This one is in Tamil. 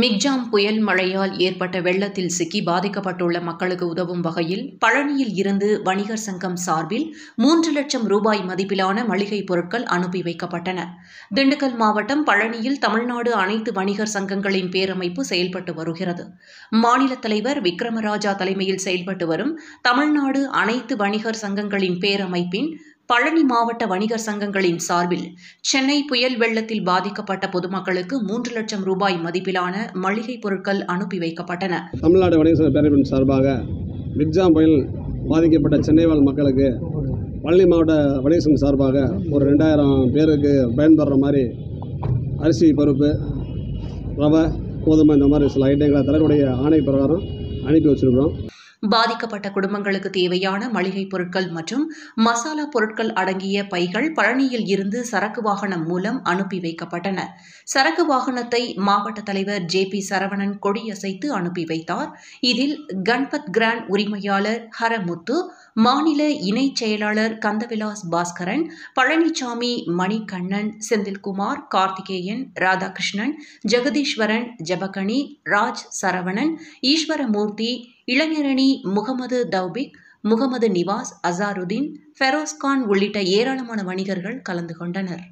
மிக்ஜாம் புயல் மழையால் ஏற்பட்ட வெள்ளத்தில் சிக்கி பாதிக்கப்பட்டுள்ள மக்களுக்கு உதவும் வகையில் பழனியில் இருந்து வணிகர் சங்கம் சார்பில் மூன்று லட்சம் ரூபாய் மதிப்பிலான மளிகை பொருட்கள் அனுப்பி வைக்கப்பட்டன திண்டுக்கல் மாவட்டம் பழனியில் தமிழ்நாடு அனைத்து வணிகர் சங்கங்களின் பேரமைப்பு செயல்பட்டு வருகிறது மாநில தலைவர் விக்ரமராஜா தலைமையில் செயல்பட்டு வரும் தமிழ்நாடு அனைத்து வணிகர் சங்கங்களின் பேரமைப்பின் பழனி மாவட்ட வணிகர் சங்கங்களின் சார்பில் சென்னை புயல் வெள்ளத்தில் பாதிக்கப்பட்ட பொதுமக்களுக்கு மூன்று லட்சம் ரூபாய் மதிப்பிலான மளிகை பொருட்கள் அனுப்பி வைக்கப்பட்டன தமிழ்நாடு வணிகர் பேரவையின் சார்பாக மிக்ஜாம் புயல் பாதிக்கப்பட்ட சென்னை வாழ் மக்களுக்கு பழனி மாவட்ட வணிகர் சங்கம் சார்பாக ஒரு ரெண்டாயிரம் பேருக்கு பயன்படுற மாதிரி அரிசி பருப்பு ரவை கோதுமை இந்த மாதிரி சில ஐட்டங்களை தலைவருடைய ஆணை பிரகாரம் அனுப்பி வச்சிருக்கிறோம் பாதிக்கப்பட்ட குடும்பங்களுக்கு தேவையான மளிகைப் பொருட்கள் மற்றும் மசாலா பொருட்கள் அடங்கிய பைகள் பழனியில் இருந்து சரக்கு வாகனம் மூலம் அனுப்பி வைக்கப்பட்டன சரக்கு வாகனத்தை மாவட்ட தலைவர் ஜே பி சரவணன் கொடியசைத்து அனுப்பி வைத்தார் இதில் கண்பத் கிராண்ட் உரிமையாளர் ஹரமுத்து மாநில இணை செயலாளர் கந்தவிலாஸ் பாஸ்கரன் பழனிசாமி மணிகண்ணன் செந்தில்குமார் கார்த்திகேயன் ராதாகிருஷ்ணன் ஜெகதீஸ்வரன் ஜபகணி ராஜ் சரவணன் ஈஸ்வரமூர்த்தி இளைஞரணி முகமது தௌபிக் முகமது நிவாஸ் அசாருதீன் ஃபெரோஸ்கான் உள்ளிட்ட ஏராளமான வணிகர்கள் கலந்து கொண்டனர்